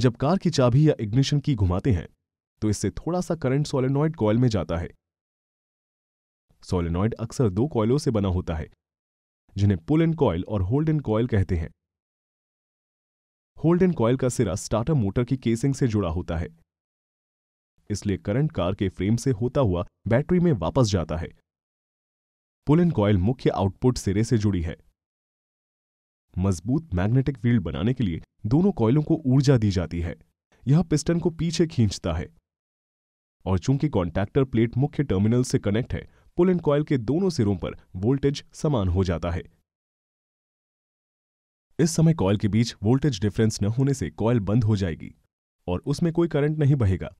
जब कार की चाबी या इग्निशन की घुमाते हैं तो इससे थोड़ा सा करंट सोलेनॉइड कॉयल में जाता है सोलेनॉइड अक्सर दो कॉयलों से बना होता है जिन्हें पुल इन कॉयल और होल्ड इन कॉयल कहते हैं होल्ड इन कॉयल का सिरा स्टार्टर मोटर की केसिंग से जुड़ा होता है इसलिए करंट कार के फ्रेम से होता हुआ बैटरी में वापस जाता है पुल इन कॉयल मुख्य आउटपुट सिरे से जुड़ी है मजबूत मैग्नेटिक फील्ड बनाने के लिए दोनों कॉयलों को ऊर्जा दी जाती है यह पिस्टन को पीछे खींचता है और चूंकि कॉन्टैक्टर प्लेट मुख्य टर्मिनल से कनेक्ट है पुल एंड कॉयल के दोनों सिरों पर वोल्टेज समान हो जाता है इस समय कॉयल के बीच वोल्टेज डिफरेंस न होने से कॉयल बंद हो जाएगी और उसमें कोई करंट नहीं बहेगा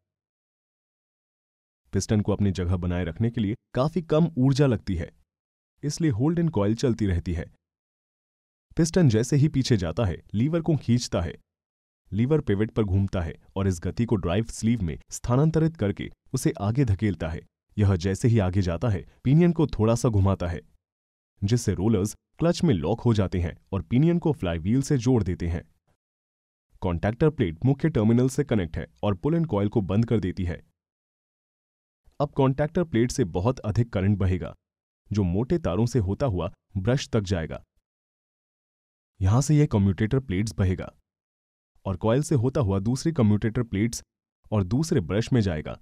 पिस्टन को अपनी जगह बनाए रखने के लिए काफी कम ऊर्जा लगती है इसलिए होल्ड एंड कॉयल चलती रहती है पिस्टन जैसे ही पीछे जाता है लीवर को खींचता है लीवर पिवट पर घूमता है और इस गति को ड्राइव स्लीव में स्थानांतरित करके उसे आगे धकेलता है यह जैसे ही आगे जाता है पीनियन को थोड़ा सा घुमाता है जिससे रोलर्स क्लच में लॉक हो जाते हैं और पीनियन को फ्लाईव्हील से जोड़ देते हैं कॉन्टैक्टर प्लेट मुख्य टर्मिनल से कनेक्ट है और पुल एंड कॉयल को बंद कर देती है अब कॉन्टैक्टर प्लेट से बहुत अधिक करंट बहेगा जो मोटे तारों से होता हुआ ब्रश तक जाएगा यहां से यह कम्यूटेटर प्लेट्स बहेगा और कॉयल से होता हुआ दूसरी कम्यूटेटर प्लेट्स और दूसरे ब्रश में जाएगा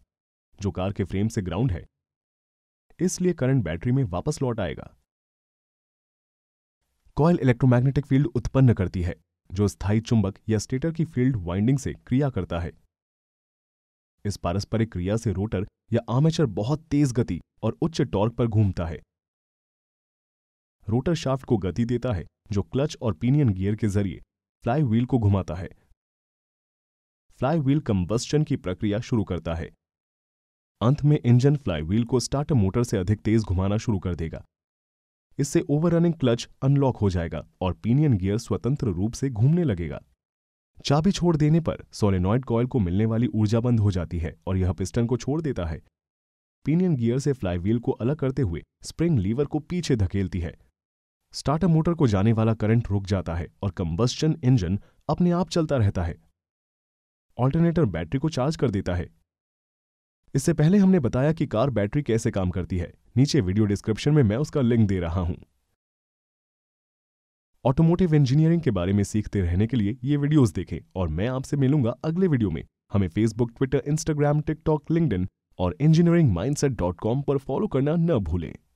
जो कार के फ्रेम से ग्राउंड है इसलिए करंट बैटरी में वापस लौट आएगा कॉयल इलेक्ट्रोमैग्नेटिक फील्ड उत्पन्न करती है जो स्थायी चुंबक या स्टेटर की फील्ड वाइंडिंग से क्रिया करता है इस पारस्परिक क्रिया से रोटर या आमेचर बहुत तेज गति और उच्च टॉर्क पर घूमता है रोटर शाफ्ट को गति देता है जो क्लच और पीनियन गियर के जरिए फ्लाई व्हील को घुमाता है फ्लाई व्हील कंबस्टन की प्रक्रिया शुरू करता है अंत में इंजन फ्लाई व्हील को स्टार्टर मोटर से अधिक तेज घुमाना शुरू कर देगा इससे ओवररनिंग क्लच अनलॉक हो जाएगा और पीनियन गियर स्वतंत्र रूप से घूमने लगेगा चाबी छोड़ देने पर सोलेनॉइड कॉयल को मिलने वाली ऊर्जा बंद हो जाती है और यह पिस्टन को छोड़ देता है पीनियन गियर से फ्लाई व्हील को अलग करते हुए स्प्रिंग लीवर को पीछे धकेलती है स्टार्टर मोटर को जाने वाला करंट रुक जाता है और कंबस्टन इंजन अपने आप चलता रहता है ऑल्टरनेटर बैटरी को चार्ज कर देता है इससे पहले हमने बताया कि कार बैटरी कैसे काम करती है नीचे वीडियो डिस्क्रिप्शन में मैं उसका लिंक दे रहा हूं ऑटोमोटिव इंजीनियरिंग के बारे में सीखते रहने के लिए ये वीडियोस देखें और मैं आपसे मिलूंगा अगले वीडियो में हमें Facebook Twitter Instagram TikTok LinkedIn और इंजीनियरिंग माइंडसेट डॉट कॉम पर फॉलो करना न भूलें